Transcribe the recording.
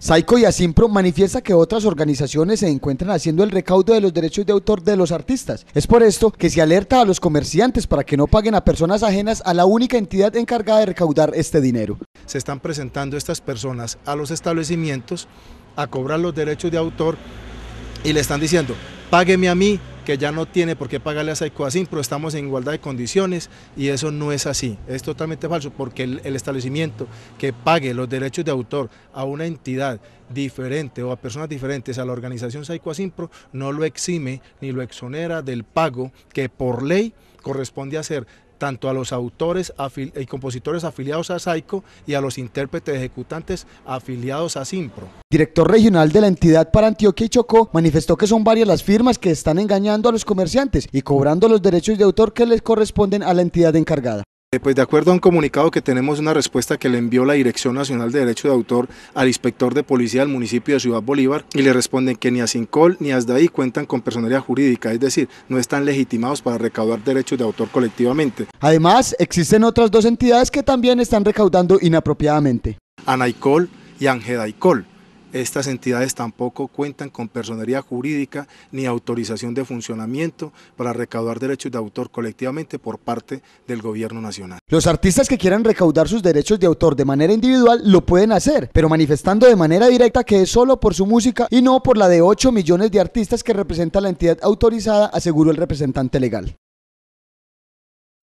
Saico y Asimpro manifiesta que otras organizaciones se encuentran haciendo el recaudo de los derechos de autor de los artistas. Es por esto que se alerta a los comerciantes para que no paguen a personas ajenas a la única entidad encargada de recaudar este dinero. Se están presentando estas personas a los establecimientos a cobrar los derechos de autor y le están diciendo, págueme a mí que ya no tiene por qué pagarle a Saicoacín, pero estamos en igualdad de condiciones y eso no es así, es totalmente falso, porque el, establecimiento que pague los derechos de autor a una entidad diferente o a personas diferentes a la organización Saicoacín no lo exime ni lo exonera del pago que por ley corresponde hacer tanto a los autores y eh, compositores afiliados a SAICO y a los intérpretes ejecutantes afiliados a SIMPRO. Director regional de la entidad para Antioquia y Chocó manifestó que son varias las firmas que están engañando a los comerciantes y cobrando los derechos de autor que les corresponden a la entidad encargada. Eh, pues de acuerdo a un comunicado que tenemos una respuesta que le envió la Dirección Nacional de Derecho de Autor al inspector de policía del municipio de Ciudad Bolívar y le responden que ni a SINCOL ni Asdaí cuentan con personalidad jurídica, es decir, no están legitimados para recaudar derechos de autor colectivamente. Además, existen otras dos entidades que también están recaudando inapropiadamente. Anaicol y Angedaicol. Estas entidades tampoco cuentan con personería jurídica ni autorización de funcionamiento para recaudar derechos de autor colectivamente por parte del gobierno nacional. Los artistas que quieran recaudar sus derechos de autor de manera individual lo pueden hacer, pero manifestando de manera directa que es solo por su música y no por la de 8 millones de artistas que representa la entidad autorizada, aseguró el representante legal.